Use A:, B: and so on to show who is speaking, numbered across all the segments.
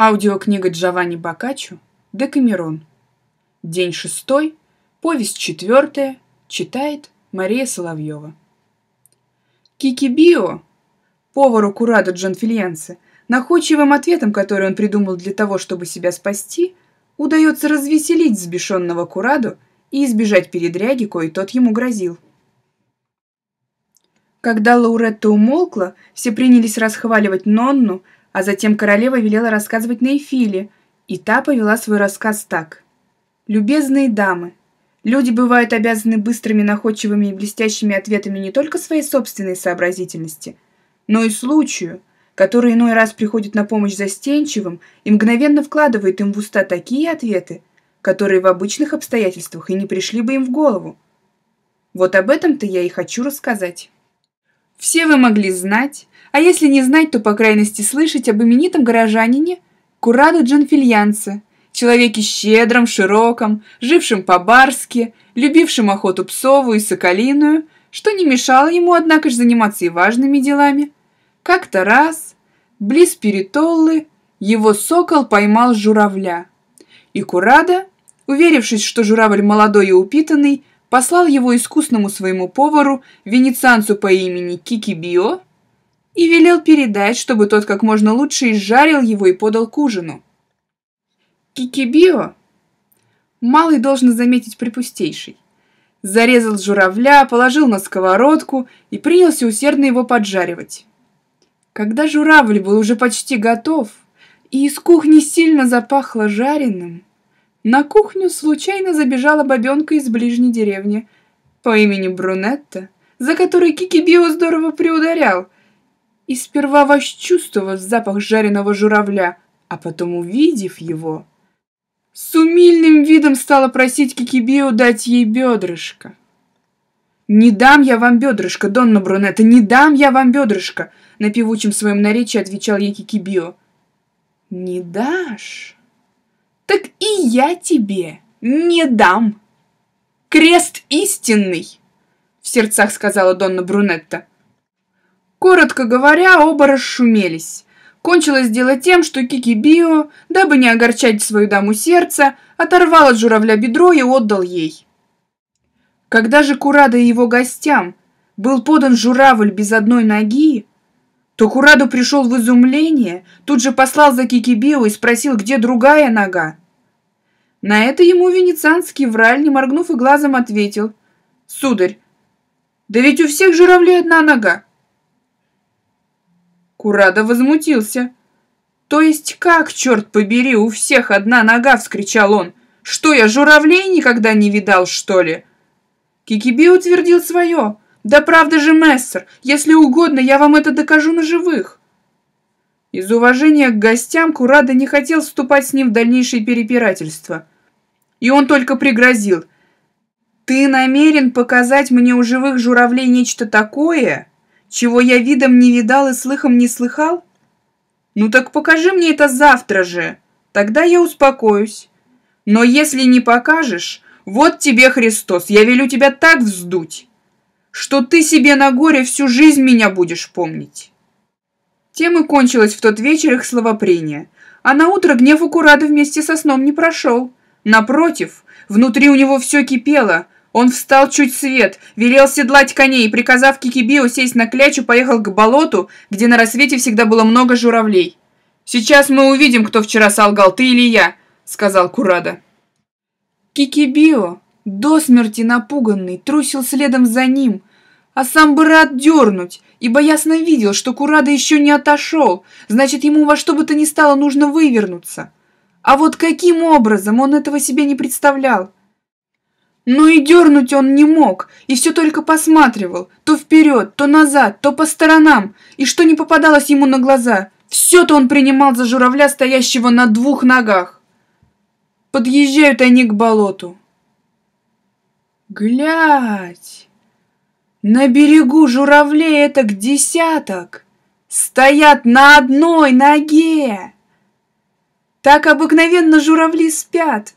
A: Аудиокнига Джованни Бокаччо «Декамерон». День шестой, повесть четвертая, читает Мария Соловьева. Кикибио, повару Курадо Джанфильянце, находчивым ответом, который он придумал для того, чтобы себя спасти, удается развеселить взбешенного Курадо и избежать передряги, кое тот ему грозил. Когда Лауретта умолкла, все принялись расхваливать Нонну – а затем королева велела рассказывать на и та повела свой рассказ так. «Любезные дамы, люди бывают обязаны быстрыми, находчивыми и блестящими ответами не только своей собственной сообразительности, но и случаю, который иной раз приходит на помощь застенчивым и мгновенно вкладывает им в уста такие ответы, которые в обычных обстоятельствах и не пришли бы им в голову. Вот об этом-то я и хочу рассказать». Все вы могли знать, а если не знать, то по крайности слышать об именитом горожанине Курадо Джанфильянце, человеке щедром, широком, жившем по-барски, любившем охоту псовую и соколиную, что не мешало ему, однако же, заниматься и важными делами. Как-то раз, близ Перитоллы, его сокол поймал журавля. И Курада, уверившись, что журавль молодой и упитанный, послал его искусному своему повару, венецианцу по имени Кики Био, и велел передать, чтобы тот как можно лучше изжарил его и подал к ужину. Кикибио, малый должен заметить припустейший, зарезал журавля, положил на сковородку и принялся усердно его поджаривать. Когда журавль был уже почти готов, и из кухни сильно запахло жареным, на кухню случайно забежала бабенка из ближней деревни по имени Брунетта, за которой Кики Био здорово приударял. И сперва восчувствовав запах жареного журавля, а потом увидев его, с умильным видом стала просить Кики Био дать ей бедрышко. «Не дам я вам бедрышко, Донна Брунетта, не дам я вам бедрышко!» На певучем своем наречии отвечал ей Кики Био. «Не дашь?» так и я тебе не дам. Крест истинный, в сердцах сказала Донна Брунетта. Коротко говоря, оба расшумелись. Кончилось дело тем, что Кики Био, дабы не огорчать свою даму сердца, оторвал от журавля бедро и отдал ей. Когда же курадо и его гостям был подан журавль без одной ноги, то Курадо пришел в изумление, тут же послал за Кикибио и спросил, где другая нога. На это ему венецианский враль, не моргнув и глазом, ответил. «Сударь, да ведь у всех журавлей одна нога!» Курада возмутился. «То есть как, черт побери, у всех одна нога!» — вскричал он. «Что, я журавлей никогда не видал, что ли?» Кикиби утвердил свое. «Да правда же, мессер, если угодно, я вам это докажу на живых!» Из уважения к гостям Курада не хотел вступать с ним в дальнейшие перепирательства. И он только пригрозил. «Ты намерен показать мне у живых журавлей нечто такое, чего я видом не видал и слыхом не слыхал? Ну так покажи мне это завтра же, тогда я успокоюсь. Но если не покажешь, вот тебе Христос, я велю тебя так вздуть, что ты себе на горе всю жизнь меня будешь помнить». Тем и кончилось в тот вечер их словопрение. А на утро гнев у Курада вместе со сном не прошел. Напротив, внутри у него все кипело. Он встал чуть свет, велел седлать коней и, приказав Кикибио сесть на клячу, поехал к болоту, где на рассвете всегда было много журавлей. «Сейчас мы увидим, кто вчера солгал, ты или я», — сказал Курада. Кикибио, до смерти напуганный, трусил следом за ним, а сам бы рад дернуть, ибо ясно видел, что Курада еще не отошел, значит, ему во что бы то ни стало нужно вывернуться. А вот каким образом он этого себе не представлял? Но ну и дернуть он не мог, и все только посматривал, то вперед, то назад, то по сторонам, и что не попадалось ему на глаза, все-то он принимал за журавля, стоящего на двух ногах. Подъезжают они к болоту. Глядь! На берегу журавлей это к десяток стоят на одной ноге. Так обыкновенно журавли спят.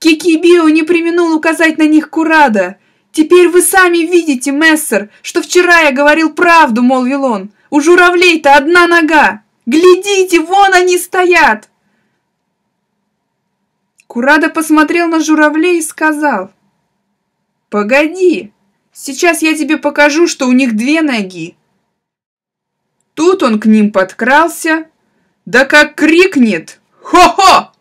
A: Кикибио не применул указать на них Курада. «Теперь вы сами видите, мессер, что вчера я говорил правду», — молвил он. «У журавлей-то одна нога! Глядите, вон они стоят!» Курада посмотрел на журавлей и сказал, «Погоди, Сейчас я тебе покажу, что у них две ноги. Тут он к ним подкрался, да как крикнет «Хо-хо!»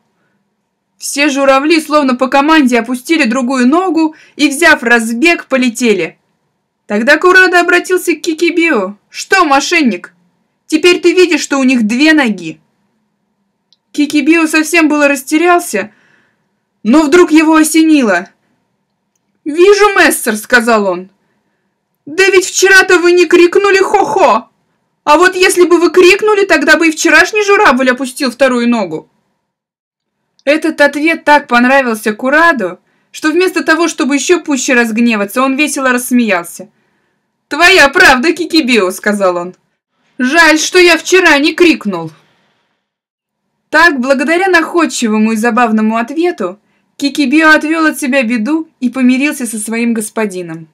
A: Все журавли словно по команде опустили другую ногу и, взяв разбег, полетели. Тогда курада обратился к Кикибио. «Что, мошенник, теперь ты видишь, что у них две ноги!» Кикибио совсем было растерялся, но вдруг его осенило – «Вижу, мессер», — сказал он. «Да ведь вчера-то вы не крикнули «хо-хо!» А вот если бы вы крикнули, тогда бы и вчерашний журавль опустил вторую ногу». Этот ответ так понравился Кураду, что вместо того, чтобы еще пуще разгневаться, он весело рассмеялся. «Твоя правда, Кикибио», — сказал он. «Жаль, что я вчера не крикнул». Так, благодаря находчивому и забавному ответу, Кикибио отвел от себя беду и помирился со своим господином.